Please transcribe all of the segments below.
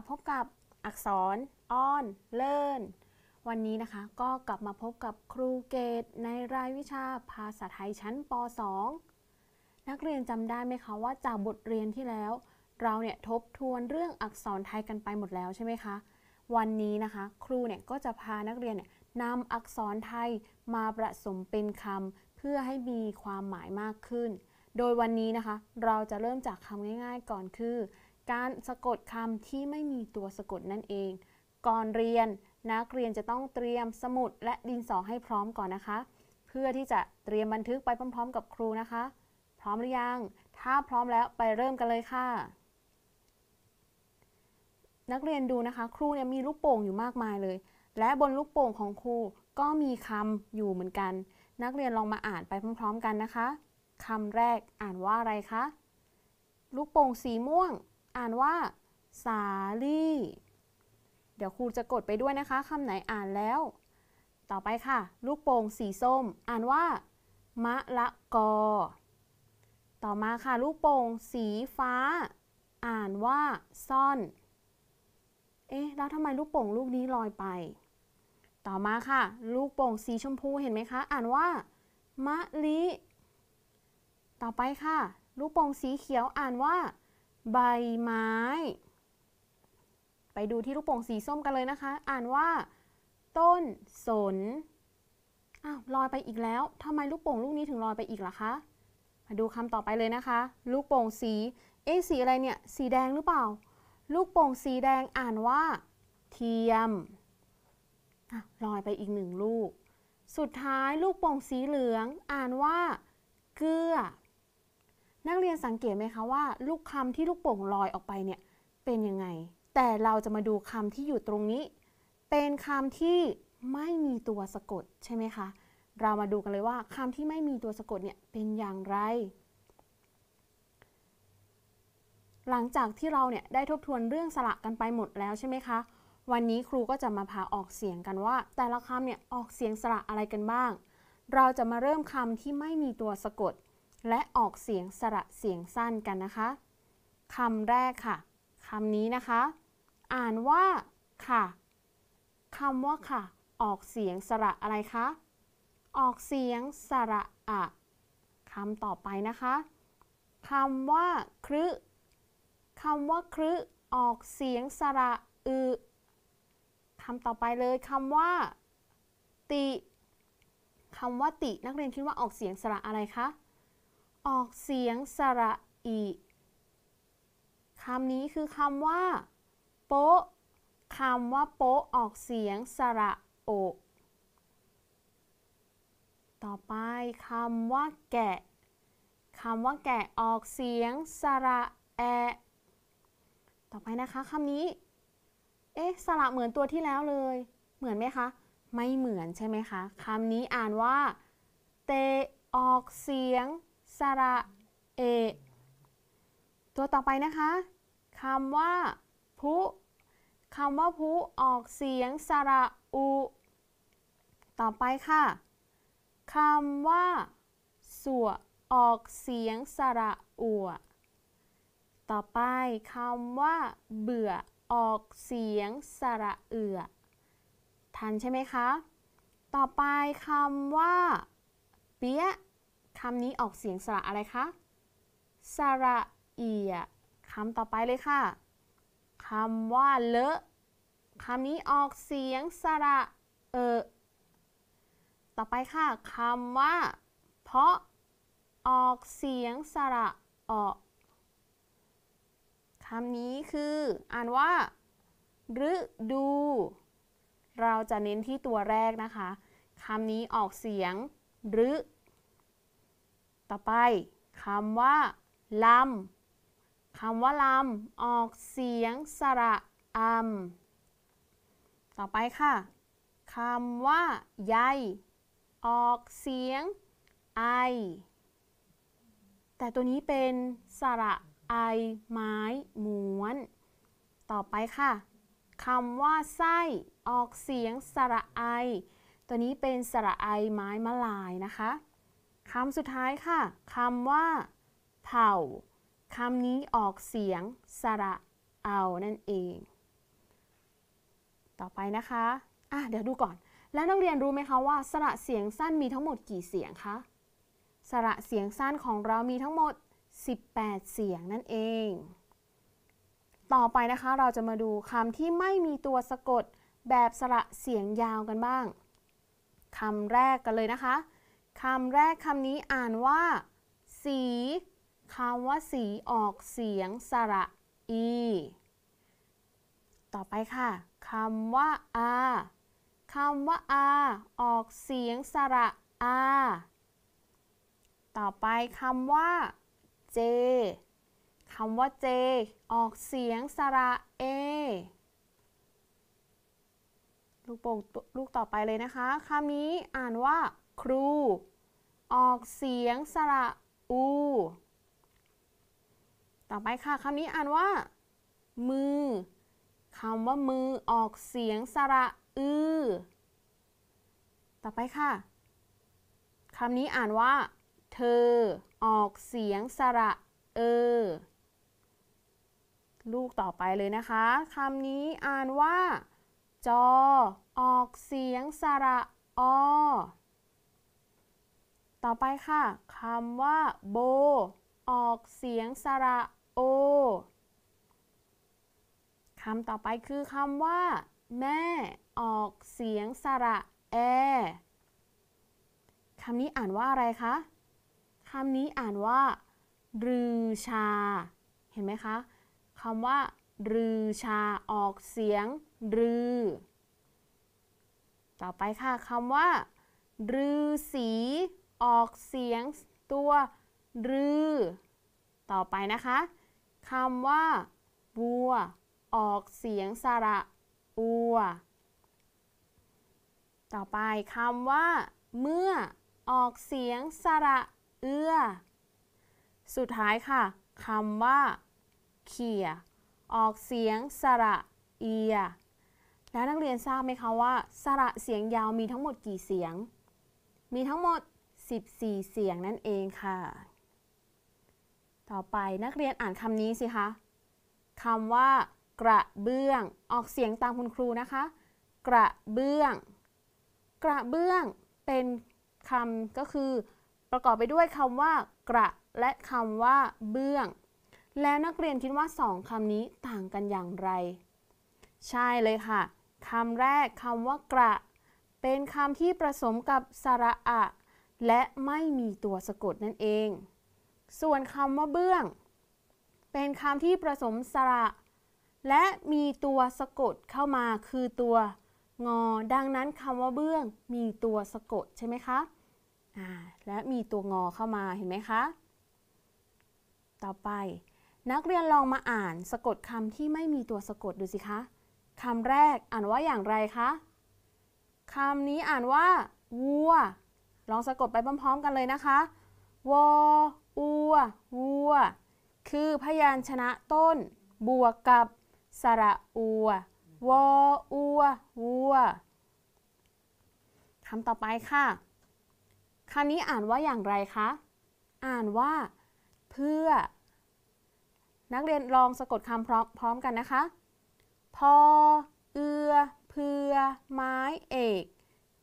พบกับอักษรอ้อนเลินวันนี้นะคะก็กลับมาพบกับครูเกตในรายวิชาภาษาไทยชั้นป .2 นักเรียนจำได้ไหมคะว่าจากบทเรียนที่แล้ว เราเนี่ยทบทวนเรื่องอักษรไทยกันไปหมดแล้วใช่ไหมคะวันนี้นะคะ ครูเนี่ยก็จะพานักเรียนเนี่ยนำอักษรไทยมาประสมเป็นคำเพื่อให้มีความหมายมากขึ้น โดยวันนี้นะคะเราจะเริ่มจากคำง่ายๆก่อนคือการสะกดคำที่ไม่มีตัวสะกดนั่นเอง ก่อนเรียนนักเรียนจะต้องเตรียมสมุดและดินสอให้พร้อมก่อนนะคะ เพื่อที่จะเตรียมบันทึกไปพร้อมๆ กับครูนะคะ พร้อมหรือยัง ถ้าพร้อมแล้วไปเริ่มกันเลยค่ะ นักเรียนดูนะคะ ครูเนี่ยมีลูกโป่งอยู่มากมายเลย และบนลูกโป่งของครูก็มีคำอยู่เหมือนกัน นักเรียนลองมาอ่านไปพร้อมๆ กันนะคะคำแรกอ่านว่าอะไรคะ ลูกโป่งสีม่วงอ่านว่า สาลี่ เดี๋ยวครูจะกดไปด้วยนะคะ คำไหนอ่านแล้ว ต่อไปค่ะ ลูกโป่ง สีส้ม อ่านว่า มะละกอ ต่อมาค่ะ ลูกโป่ง สีฟ้า อ่านว่า ซ่อน เอ๊ะ แล้วทำไมลูกโป่งลูกนี้ลอยไป ต่อมาค่ะ ลูกโป่งสีชมพู เห็นไหมคะ อ่านว่า มะลิ ต่อไปค่ะ ลูกโป่ง สีเขียว อ่านว่าใบไม้ ไปดูที่ลูกโป่งสีส้มกันเลยนะคะ อ่านว่า ต้นสนอ้าวลอยไปอีกแล้วทำไมลูกโป่งลูกนี้ถึงลอยไปอีกล่ะคะมาดูคำต่อไปเลยนะคะ ลูกโป่งสีเอ๊สีอะไรเนี่ยสีแดงหรือเปล่า ลูกโป่งสีแดงอ่านว่า เทียมลอยไปอีกหนึ่งลูก สุดท้ายลูกโป่งสีเหลืองอ่านว่าเกลือนักเรียนสังเกตไหมคะว่า ลูกคำที่ลูกโป่งลอยออกไปเนี่ยเป็นยังไง แต่เราจะมาดูคำที่อยู่ตรงนี้ เป็นคำที่ไม่มีตัวสะกดใช่ไหมคะ เรามาดูกันเลยว่าคำที่ไม่มีตัวสะกดเนี่ยเป็นอย่างไร หลังจากที่เราเนี่ยได้ทบทวนเรื่องสระกันไปหมดแล้วใช่ไหมคะวันนี้ครูก็จะมาพาออกเสียงกันว่า แต่ละคำเนี่ยออกเสียงสระอะไรกันบ้าง เราจะมาเริ่มคำที่ไม่มีตัวสะกดและออกเสียงสระเสียงสั้นกันนะคะ คำแรกค่ะ คำนี้นะคะ อ่านว่า ค่ะ คำว่าค่ะ ออกเสียงสระอะไรคะ ออกเสียงสระอะคำต่อไปนะคะ คำว่าครึคำว่าครึออกเสียงสระอึคำต่อไปเลย คำว่าติ คำว่าติ นักเรียนคิดว่า ออกเสียงสระอะไรคะออกเสียงสระอีคำนี้คือคำว่าโป๊ะคำว่าโป๊ะออกเสียงสระโอ ต่อไปคำว่าแกะคำว่าแกะ ออกเสียงสระแอ ต่อไปนะคะคำนี้ เอ๊ะสระเหมือนตัวที่แล้วเลย เหมือนไหมคะ ไม่เหมือนใช่ไหมคะ คำนี้อ่านว่า เต ออกเสียงสระเอตัวต่อไปนะคะคำว่า พุคำว่าพุออกเสียงสระอุต่อไปค่ะคำว่า สัวออกเสียงสระอัวต่อไปคำว่า เบื่อออกเสียงสระเอือทันใช่ไหมคะ ต่อไปคำว่า เปี้ยคำนี้ออกเสียงสระอะไรคะ สระเอีย คำต่อไปเลยค่ะ คำว่าเลอะคำนี้ออกเสียงสระ เออต่อไปค่ะ คำว่าเพาะออกเสียงสระออกคำนี้คืออ่านว่าฤดู เราจะเน้นที่ตัวแรกนะคะ คำนี้ออกเสียงรต่อไป คำว่าลำคำว่าลำออกเสียงสระอัมต่อไปค่ะคำว่าใยออกเสียง ไอ แต่ตัวนี้เป็นสระไอไม้ม้วน ต่อไปค่ะ คำว่าไส้ ออกเสียงสระไอ ตัวนี้เป็นสระไอไม้มะลายนะคะคำสุดท้ายค่ะ คำว่า เผ่าคำนี้ออกเสียง สระเอานั่นเอง ต่อไปนะคะอ่ะเดี๋ยวดูก่อน แล้วนักเรียนรู้ไหมคะว่า สระเสียงสั้นมีทั้งหมดกี่เสียงคะ สระเสียงสั้นของเรามีทั้งหมด 18 เสียงนั่นเอง ต่อไปนะคะเราจะมาดูคำที่ไม่มีตัวสะกดแบบสระเสียงยาวกันบ้าง คำแรกกันเลยนะคะคำแรกคำนี้อ่านว่า สี คำว่าสีออกเสียงสระอีต่อไปค่ะ คำว่าอา คำว่าอาออกเสียงสระอาต่อไปคำว่าเจคำว่าเจออกเสียงสระเอลูกโป่งลูกต่อไปเลยนะคะคำนี้อ่านว่าครู ออกเสียงสระ อู ต่อไปค่ะ คำนี้อ่านว่า มือคำว่า มือออกเสียงสระอือต่อไปค่ะคำนี้อ่านว่า เธอ ออกเสียงสระเออ ลูกต่อไปเลยนะคะ คำนี้อ่านว่า จอออกเสียงสระออต่อไปค่ะคำว่า โบ ออกเสียงสระ โอคำต่อไปคือคำว่า แม่ ออกเสียงสระแอคำนี้อ่านว่าอะไรคะคำนี้อ่านว่า รือชา เห็นไหมคะคำว่า รือชา ออกเสียงรือ ต่อไปค่ะคำว่า รือสีออกเสียงตัวรือ ต่อไปนะคะคำว่าบัว ออกเสียงสระอัว ต่อไปคำว่า เมื่อออกเสียงสระเอือ สุดท้ายค่ะคำว่าเขี่ยออกเสียงสระเอีย แล้วนักเรียนทราบไหมคะว่า สระเสียงยาวมีทั้งหมดกี่เสียง มีทั้งหมด14 เสียง นั่นเองค่ะ ต่อไปนักเรียนอ่านคำนี้สิคะคำว่ากระเบื้องออกเสียงตามคุณครูนะคะ กระเบื้อง กระเบื้อง เป็นคำก็คือ ประกอบไปด้วยคำว่ากระและคำว่า เบื้อง แล้วนักเรียนคิดว่าสองคำนี้ต่างกันอย่างไร ใช่เลยค่ะคำแรกคำว่ากระ เป็นคำที่ผสมกับสระอะและไม่มีตัวสะกดนั่นเอง ส่วนคำว่าเบื้อง เป็นคำที่ผสมสระ และมีตัวสะกดเข้ามาคือตัวงอ ดังนั้นคำว่าเบื้อง มีตัวสะกดใช่ไหมคะและมีตัวงอเข้ามาเห็นไหมคะ ต่อไป นักเรียนลองมาอ่านสะกดคำที่ไม่มีตัวสะกดดูสิคะคำแรกอ่านว่าอย่างไรคะ คำนี้อ่านว่า วัวลองสะกดไปพร้อมๆกันเลยนะคะวอัววัว คือพยัญชนะต้น บวกกับสระอัววอัววัวคำต่อไปค่ะคำนี้อ่านว่าอย่างไรคะ อ่านว่าเพื่อ นักเรียนลองสะกดคำพร้อมอมกันนะคะ พอเอือเพื่อ ไม้เอก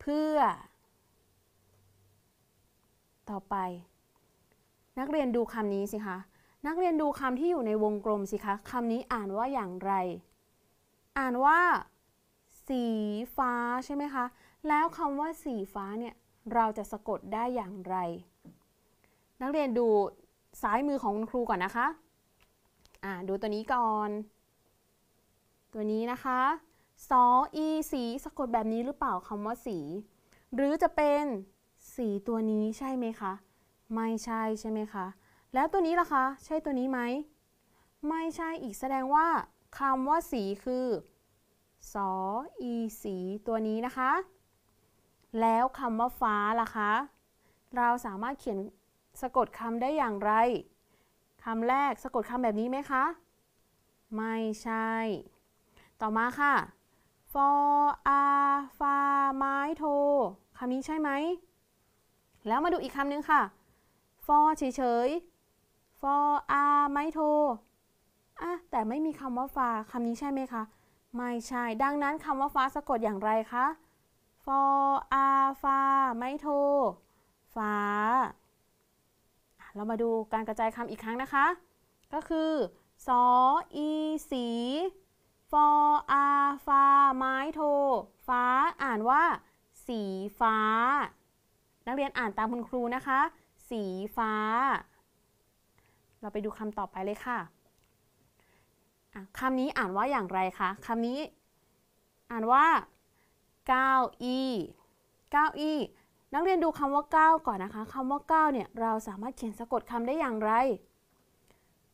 เพื่อต่อไป นักเรียนดูคำนี้สิคะ นักเรียนดูคำที่อยู่ในวงกลมสิคะคำนี้อ่านว่าอย่างไร อ่านว่า สีฟ้าใช่ไหมคะ แล้วคำว่าสีฟ้าเนี่ยเราจะสะกดได้อย่างไร นักเรียนดูซ้ายมือของครูก่อนนะคะอ่าดูตัวนี้ก่อน ตัวนี้นะคะสออีสีสะกดแบบนี้หรือเปล่าคำว่าสี หรือจะเป็นสีตัวนี้ใช่ไหมคะ ไม่ใช่ใช่ไหมคะ แล้วตัวนี้ล่ะคะ ใช่ตัวนี้ไหม ไม่ใช่อีกแสดงว่าคำว่าสีคือสออีสีตัวนี้นะคะ แล้วคำว่าฟ้าล่ะคะ เราสามารถเขียนสะกดคำได้อย่างไร คำแรกสะกดคำแบบนี้ไหมคะ ไม่ใช่ ต่อมาค่ะฟออาฟาไม้โทคำนี้ใช่ไหมแล้วมาดูอีกคำหนึ่งค่ะ for เฉยๆ for a ไมโทอ่ะแต่ไม่มีคำว่าฟาคำนี้ใช่ไหมคะ ไม่ใช่ ดังนั้นคำว่าฟ a าสะกดอย่างไรคะฟ r อ far ไมโทฟ a าเรามาดูการกระจายคำอีกครั้งนะคะ ก็คือ สออีสีฟ r อ far ไม้โท ฟ้าอ่านว่า สีฟ้านักเรียนอ่านตามคุณครูนะคะ สีฟ้า เราไปดูคำต่อไปเลยค่ะคำนี้อ่านว่าอย่างไรคะคำนี้อ่านว่าเก้าอี้เก้าอี้นักเรียนดูคำว่าเก้าก่อนนะคะคำว่าเก้าเนี่ยเราสามารถเขียนสะกดคำได้อย่างไร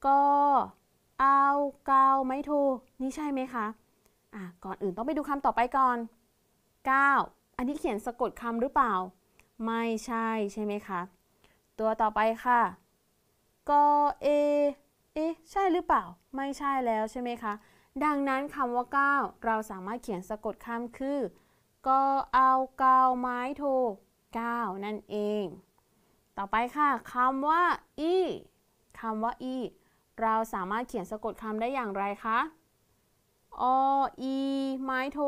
ก็เอาเก้าไม่ถูกนี่ใช่ไหมคะอ่ะก่อนอื่นต้องไปดูคำต่อไปก่อน 9 อันนี้เขียนสะกดคำหรือเปล่าไม่ใช่ ใช่ไหมคะ ตัวต่อไปค่ะกเอเอ๊ใช่หรือเปล่าไม่ใช่แล้วใช่ไหมคะ ดังนั้นคำว่า9เราสามารถเขียนสะกดข้ามคือกเอาเกาไม้โทก9นั่นเอง ต่อไปค่ะคำว่าอีคำว่าอีเราสามารถเขียนสะกดคำได้อย่างไรคะออีไม้โท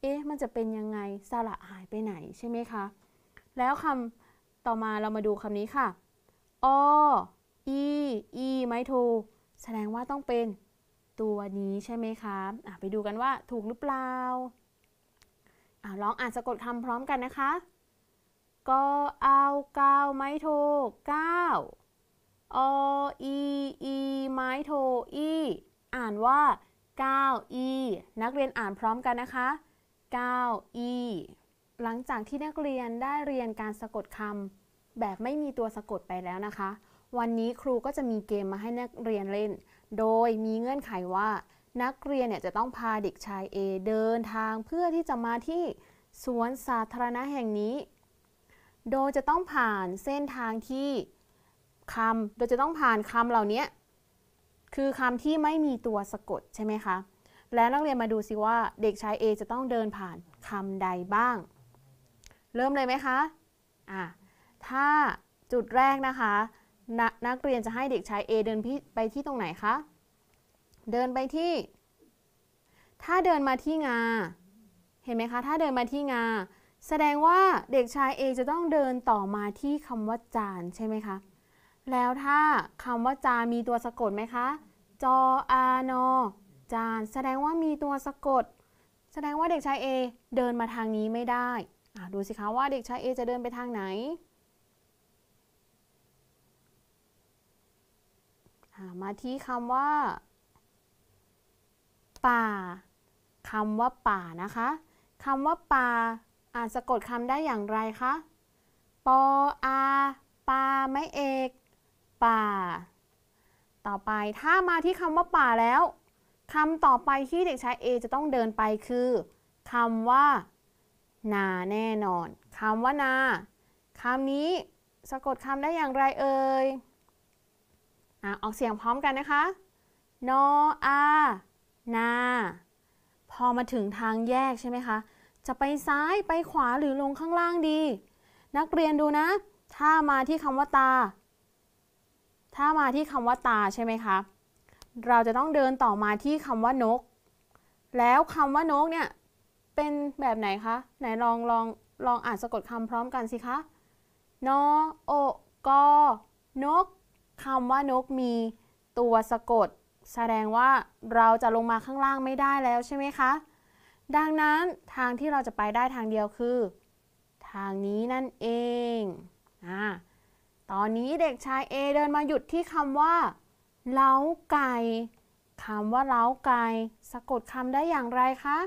เอ๊ะมันจะเป็นยังไงสระหายไปไหนใช่ไหมคะแล้วคำต่อมาเรามาดูคำนี้ค่ะออีอีไม้โทแสดงว่าต้องเป็นตัวนี้ใช่ไหมคะะไปดูกันว่าถูกหรือเปล่าอลองอ่านสะกดคำพร้อมกันนะคะ ก็เอาเก้าไม้โทเก้าออีอีไม้โทอีอ่านว่ากอีนักเรียนอ่านพร้อมกันนะคะก้อ e หลังจากที่นักเรียนได้เรียนการสะกดคำแบบไม่มีตัวสะกดไปแล้วนะคะ วันนี้ครูก็จะมีเกมมาให้นักเรียนเล่น โดยมีเงื่อนไขว่า นักเรียนเนี่ยจะต้องพาเด็กชาย A เดินทาง เพื่อที่จะมาที่สวนสาธารณะแห่งนี้ โดยจะต้องผ่านเส้นทางที่คำ โดยจะต้องผ่านคำเหล่านี้ คือคำที่ไม่มีตัวสะกดใช่ไหมคะ และนักเรียนมาดูซิว่าเด็กชาย A จะต้องเดินผ่านคำใดบ้างเริ่มเลยไหมคะอ่าถ้าจุดแรกนะคะนนักเรียนจะให้เด็กชาย A เดินไปที่ตรงไหนคะ เดินไปที่ ถ้าเดินมาที่งา เห็นไหมคะ ถ้าเดินมาที่งา แสดงว่าเด็กชาย A จะต้องเดินต่อมาที่คำว่าจานใช่ไหมคะ แล้วถ้าคำว่าจานมีตัวสะกดไหมคะจออาน จาน แสดงว่ามีตัวสะกด แสดงว่าเด็กชาย A เดินมาทางนี้ไม่ได้ดูสิคะว่าเด็กชายเอจะเดินไปทางไหน มาที่คำว่า ป่า คำว่าป่านะคะ คำว่าป่าอ่านสะกดคำได้อย่างไรคะ ปออาป่าไม่เอกป่า ต่อไปถ้ามาที่คำว่าป่าแล้วคำต่อไปที่เด็กชายเอจะต้องเดินไปคือคำว่านาแน่นอนคำว่านาคำนี้สะกดคำได้อย่างไรเอ่ยอออกเสียงพร้อมกันนะคะนออานา พอมาถึงทางแยกใช่ไหมคะ จะไปซ้ายไปขวาหรือลงข้างล่างดี นักเรียนดูนะ ถ้ามาที่คำว่าตา ถ้ามาที่คำว่าตาใช่ไหมคะเราจะต้องเดินต่อมาที่คำว่านก แล้วคำว่านกเนี่ยเป็นแบบไหนคะ ไหนลองลองลองอ่านสะกดคำพร้อมกันสิคะนอโอกอนกคำว่านกมี ตัวสะกด แสดงว่าเราจะลงมาข้างล่างไม่ได้แล้วใช่ไหมคะ ดังนั้นทางที่เราจะไปได้ทางเดียวคือ ทางนี้นั่นเองอตอนนี้เด็กชาย A เดินมาหยุดที่คำว่าเล้าไก่คำว่าเล้าไก่สะกดคำได้อย่างไรคะ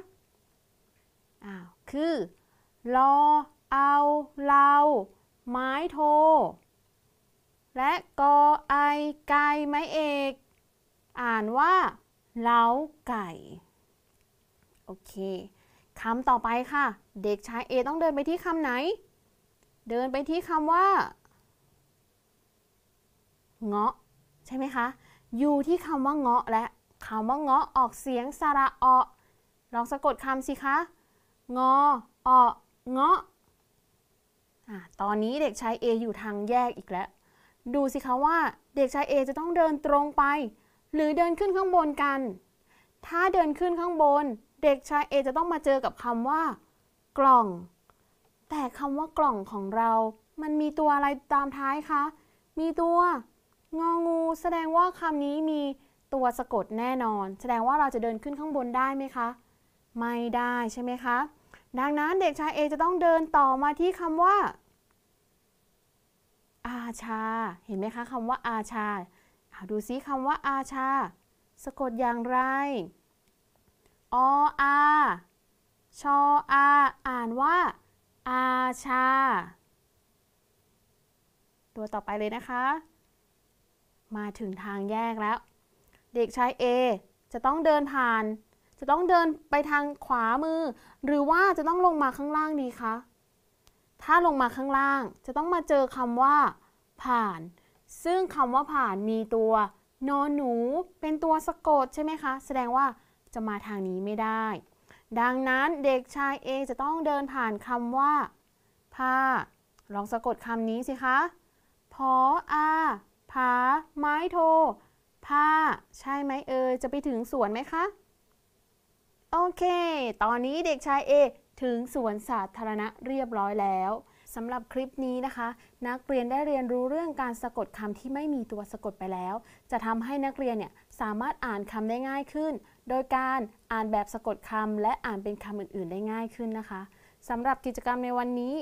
อ้าว คือรอเอา เรา ไม้โท และกอไอ ไก่ ไม้เอก อ่านว่า เล้าไก่ โอเค คำต่อไปค่ะ เด็กชายเอต้องเดินไปที่คำไหน เดินไปที่คำว่า เงาะ ใช่ไหมคะ อยู่ที่คำว่าเงาะและคำว่าเงาะออกเสียงสระออลองสะกดคำสิคะงอเอเงาะตอนนี้เด็กชาย A อยู่ทางแยกอีกแล้ว ดูสิคะว่า เด็กชาย A จะต้องเดินตรงไป หรือเดินขึ้นข้างบนกัน ถ้าเดินขึ้นข้างบน เด็กชาย A จะต้องมาเจอกับคำว่ากล่อง แต่คำว่ากล่องของเรา มันมีตัวอะไรตามท้ายคะ มีตัวงองู แสดงว่าคำนี้มีตัวสะกดแน่นอน แสดงว่าเราจะเดินขึ้นข้างบนได้ไหมคะ ไม่ได้ใช่ไหมคะดังนั้นเด็กชายเอจะต้องเดินต่อมาที่คำว่าอาชาเห็นไหมคะคำว่าอาชาาดูซิคำว่าอาชา สะกดอย่างไรออาชออาอ่านว่า อาชา ตัวต่อไปเลยนะคะ มาถึงทางแยกแล้ว เด็กชายเอจะต้องเดินผ่านจะต้องเดินไปทางขวามือ หรือว่าจะต้องลงมาข้างล่างดีคะ ถ้าลงมาข้างล่างจะต้องมาเจอคำว่า ผ่าน ซึ่งคำว่าผ่านมีตัวนอนหนู เป็นตัวสะกดใช่ไหมคะ แสดงว่าจะมาทางนี้ไม่ได้ ดังนั้นเด็กชาย A จะต้องเดินผ่านคำว่า ผ้า ลองสะกดคำนี้สิคะ พออาผาไม้โท ผ้าใช่ไหมเอ่ยจะไปถึงสวนไหมคะโอเค ตอนนี้เด็กชายเอถึงสวนสาธารณะเรียบร้อยแล้ว สำหรับคลิปนี้นะคะ นักเรียนได้เรียนรู้เรื่องการสะกดคำที่ไม่มีตัวสะกดไปแล้ว จะทำให้นักเรียนเนี่ยสามารถอ่านคำได้ง่ายขึ้น โดยการอ่านแบบสะกดคำและอ่านเป็นคำอื่น ๆ ได้ง่ายขึ้นนะคะสำหรับกิจกรรมในวันนี้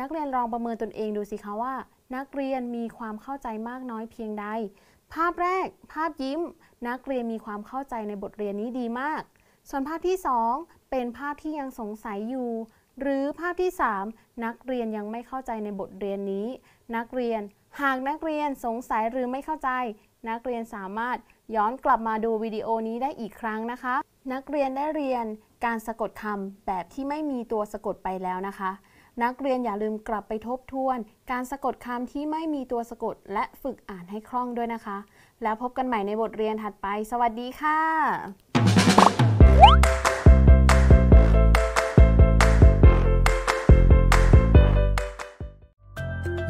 นักเรียนลองประเมินตนเองดูสิคะว่า นักเรียนมีความเข้าใจมากน้อยเพียงใด ภาพแรก ภาพยิ้ม นักเรียนมีความเข้าใจในบทเรียนนี้ดีมากส่วนภาพที่ 2 เป็นภาพที่ยังสงสัยอยู่ หรือภาพที่ 3 นักเรียนยังไม่เข้าใจในบทเรียนนี้ นักเรียนหากนักเรียนสงสัยหรือไม่เข้าใจ นักเรียนสามารถย้อนกลับมาดูวิดีโอนี้ได้อีกครั้งนะคะ นักเรียนได้เรียนการสะกดคำแบบที่ไม่มีตัวสะกดไปแล้วนะคะ นักเรียนอย่าลืมกลับไปทบทวน การสะกดคำที่ไม่มีตัวสะกดและฝึกอ่านให้คล่องด้วยนะคะ แล้วพบกันใหม่ในบทเรียนถัดไป สวัสดีค่ะ